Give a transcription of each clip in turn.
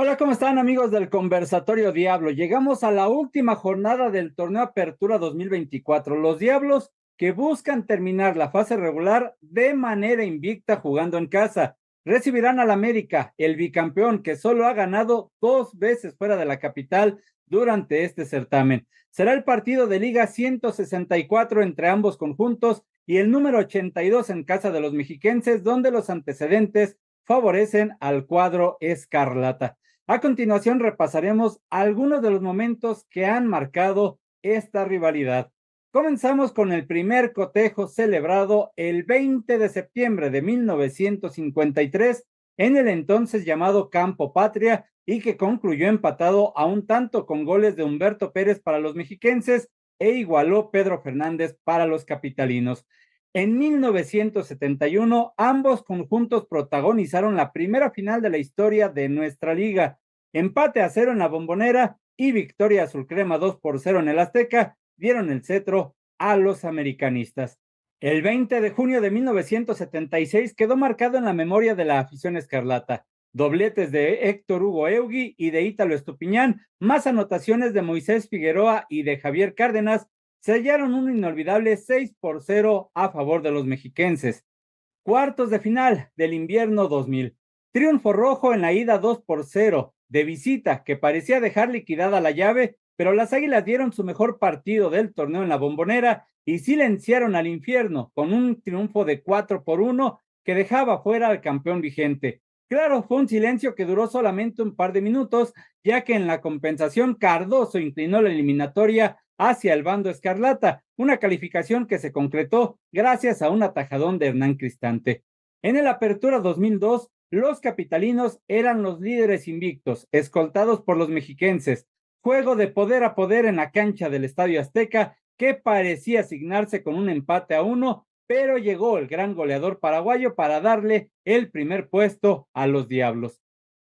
Hola, ¿cómo están amigos del Conversatorio Diablo? Llegamos a la última jornada del torneo Apertura 2024. Los Diablos que buscan terminar la fase regular de manera invicta jugando en casa. Recibirán al América, el bicampeón que solo ha ganado dos veces fuera de la capital durante este certamen. Será el partido de Liga 164 entre ambos conjuntos y el número 82 en casa de los mexiquenses, donde los antecedentes favorecen al cuadro escarlata. A continuación repasaremos algunos de los momentos que han marcado esta rivalidad. Comenzamos con el primer cotejo celebrado el 20 de septiembre de 1953 en el entonces llamado Campo Patria y que concluyó empatado a un tanto con goles de Humberto Pérez para los mexiquenses e igualó Pedro Fernández para los capitalinos. En 1971, ambos conjuntos protagonizaron la primera final de la historia de nuestra liga. Empate a cero en la bombonera y victoria azul crema 2 por 0 en el Azteca dieron el cetro a los americanistas. El 20 de junio de 1976 quedó marcado en la memoria de la afición escarlata. Dobletes de Héctor Hugo Eugui y de Ítalo Estupiñán, más anotaciones de Moisés Figueroa y de Javier Cárdenas se hallaron un inolvidable 6 por 0 a favor de los mexiquenses. Cuartos de final del invierno 2000. Triunfo rojo en la ida 2 por 0 de visita que parecía dejar liquidada la llave, pero las Águilas dieron su mejor partido del torneo en la bombonera y silenciaron al infierno con un triunfo de 4 por 1 que dejaba fuera al campeón vigente. Claro, fue un silencio que duró solamente un par de minutos, ya que en la compensación Cardoso inclinó la eliminatoria hacia el bando escarlata, una calificación que se concretó gracias a un atajadón de Hernán Cristante. En el Apertura 2002, los capitalinos eran los líderes invictos, escoltados por los mexiquenses. Juego de poder a poder en la cancha del Estadio Azteca, que parecía asignarse con un empate a uno, pero llegó el gran goleador paraguayo para darle el primer puesto a los Diablos.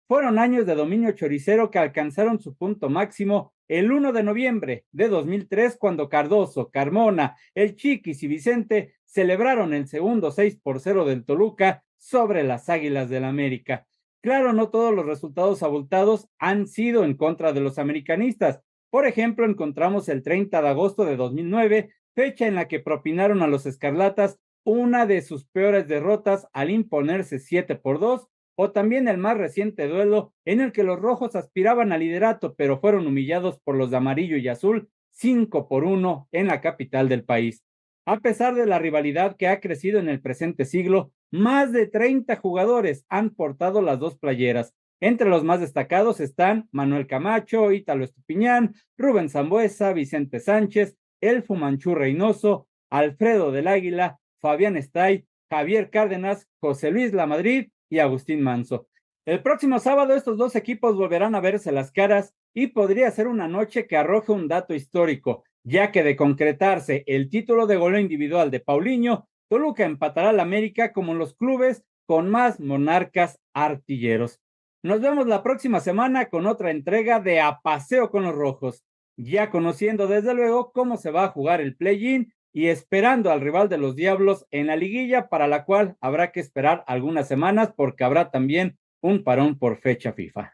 Fueron años de dominio choricero que alcanzaron su punto máximo el 1 de noviembre de 2003, cuando Cardoso, Carmona, El Chiquis y Vicente celebraron el segundo 6 por 0 del Toluca sobre las Águilas del América. Claro, no todos los resultados abultados han sido en contra de los americanistas. Por ejemplo, encontramos el 30 de agosto de 2009, fecha en la que propinaron a los Escarlatas una de sus peores derrotas al imponerse 7 por 2 o también el más reciente duelo en el que los rojos aspiraban al liderato, pero fueron humillados por los de amarillo y azul 5 por 1 en la capital del país. A pesar de la rivalidad que ha crecido en el presente siglo, más de 30 jugadores han portado las dos playeras. Entre los más destacados están Manuel Camacho, Ítalo Estupiñán, Rubén Zambuesa, Vicente Sánchez, Elfo Manchú Reynoso, Alfredo del Águila, Fabián Estay, Javier Cárdenas, José Luis Lamadrid y Agustín Manso. El próximo sábado estos dos equipos volverán a verse las caras y podría ser una noche que arroje un dato histórico, ya que de concretarse el título de goleo individual de Paulinho, Toluca empatará al América como los clubes con más monarcas artilleros. Nos vemos la próxima semana con otra entrega de A Paseo con los Rojos, ya conociendo desde luego cómo se va a jugar el play-in y esperando al rival de los Diablos en la liguilla, para la cual habrá que esperar algunas semanas porque habrá también un parón por fecha FIFA.